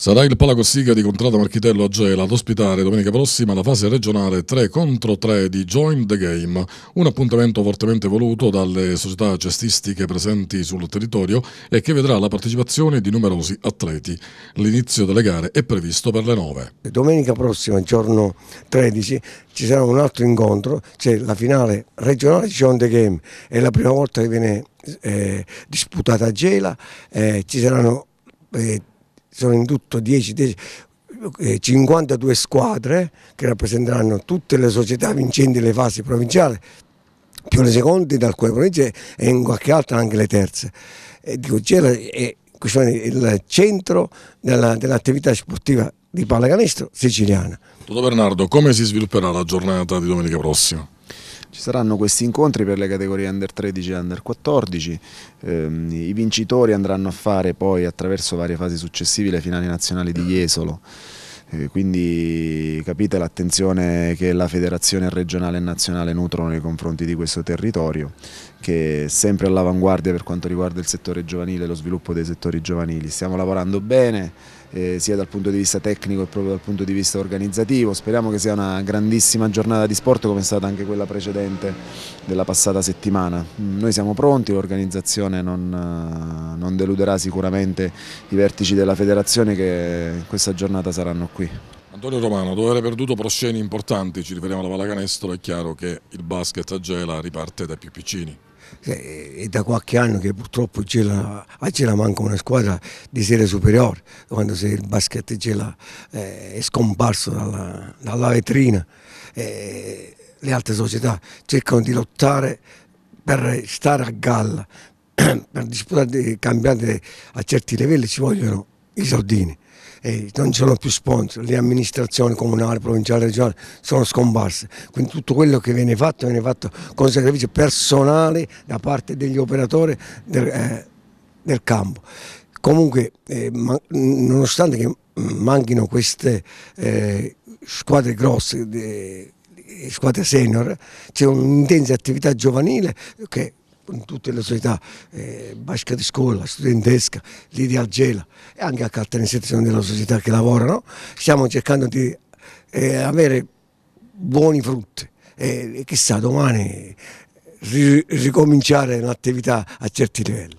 Sarà il Palacossiga di Contrada Marchitello a Gela ad ospitare domenica prossima la fase regionale 3 contro 3 di Join the Game, un appuntamento fortemente voluto dalle società cestistiche presenti sul territorio e che vedrà la partecipazione di numerosi atleti. L'inizio delle gare è previsto per le 9. Domenica prossima, giorno 13, ci sarà un altro incontro, c'è cioè la finale regionale di Join the Game, è la prima volta che viene eh, disputata a Gela, eh, ci saranno... Eh, sono in tutto 10, 10 52 squadre che rappresenteranno tutte le società vincenti le fasi provinciali più le seconde da alcune province e in qualche altra anche le terze. E dico, è il centro dell'attività sportiva di pallacanestro siciliana. Toto Bernardo, come si svilupperà la giornata di domenica prossima? Ci saranno questi incontri per le categorie under 13 e under 14, ehm, i vincitori andranno a fare poi attraverso varie fasi successive le finali nazionali di Jesolo eh, quindi capite l'attenzione che la federazione regionale e nazionale nutrono nei confronti di questo territorio che è sempre all'avanguardia per quanto riguarda il settore giovanile e lo sviluppo dei settori giovanili. Stiamo lavorando bene, eh, sia dal punto di vista tecnico che proprio dal punto di vista organizzativo. Speriamo che sia una grandissima giornata di sport come è stata anche quella precedente della passata settimana. Mm, noi siamo pronti, l'organizzazione non, eh, non deluderà sicuramente i vertici della federazione che in questa giornata saranno qui. Antonio Romano, dopo aver perduto prosceni importanti, ci riferiamo alla pallacanestro, è chiaro che il basket a Gela riparte dai più piccini. Eh, è da qualche anno che purtroppo Gela, a Gela manca una squadra di serie superiore, quando il basket Gela eh, è scomparso dalla, dalla vetrina. E eh, le altre società cercano di lottare per stare a galla, per disputare dei campionati a certi livelli ci vogliono i soldini e non ci sono più sponsor, le amministrazioni comunali, provinciali, regionali sono scomparse, quindi tutto quello che viene fatto viene fatto con sacrificio personale da parte degli operatori del, eh, del campo. Comunque, eh, ma, nonostante che manchino queste eh, squadre grosse, squadre senior, c'è un'intensa attività giovanile che in tutte le società, eh, basca di scuola, studentesca, lì di Algela e anche a Caltanissetta sono della società che lavorano, stiamo cercando di eh, avere buoni frutti e chissà domani ricominciare l'attività a certi livelli.